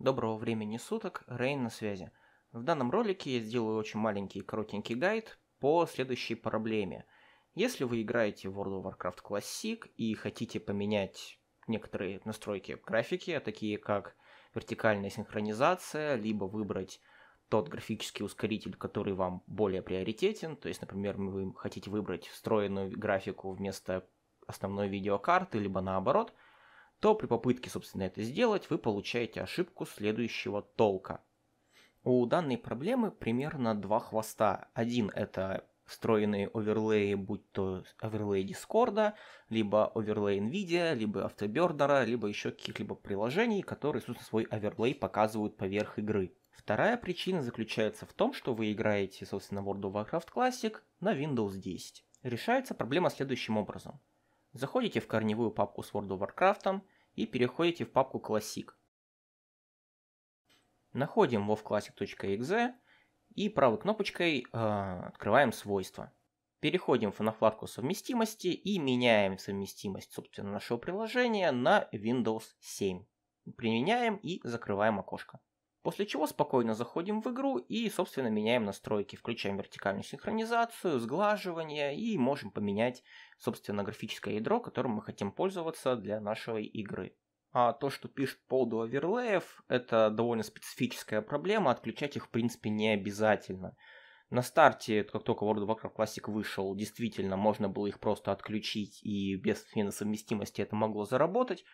Доброго времени суток, Рейн на связи. В данном ролике я сделаю очень маленький и коротенький гайд по следующей проблеме. Если вы играете в World of Warcraft Classic и хотите поменять некоторые настройки графики, а такие как вертикальная синхронизация, либо выбрать тот графический ускоритель, который вам более приоритетен, то есть, например, вы хотите выбрать встроенную графику вместо основной видеокарты, либо наоборот – то при попытке, собственно, это сделать, вы получаете ошибку следующего толка. У данной проблемы примерно два хвоста. Один — это встроенные оверлеи, будь то оверлей Дискорда, либо оверлей NVIDIA, либо автобердера, либо еще каких-либо приложений, которые, собственно, свой оверлей показывают поверх игры. Вторая причина заключается в том, что вы играете, собственно, World of Warcraft Classic на Windows 10. Решается проблема следующим образом. Заходите в корневую папку с World of Warcraft и переходите в папку Classic. Находим wovclassic.exe и правой кнопочкой э, открываем свойства. Переходим на вкладку совместимости и меняем совместимость собственно нашего приложения на Windows 7. Применяем и закрываем окошко. После чего спокойно заходим в игру и, собственно, меняем настройки, включаем вертикальную синхронизацию, сглаживание и можем поменять, собственно, графическое ядро, которым мы хотим пользоваться для нашей игры. А то, что пишут по поводу оверлеев, это довольно специфическая проблема, отключать их, в принципе, не обязательно. На старте, как только World of Warcraft Classic вышел, действительно можно было их просто отключить, и без смены совместимости это могло заработать.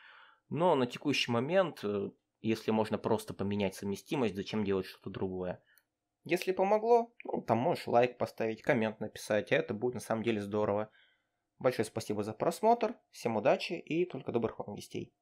Но на текущий момент э, если можно просто поменять совместимость, зачем делать что-то другое? Если помогло, ну, там можешь лайк поставить, коммент написать, а это будет на самом деле здорово. Большое спасибо за просмотр, всем удачи и только добрых вам вестей.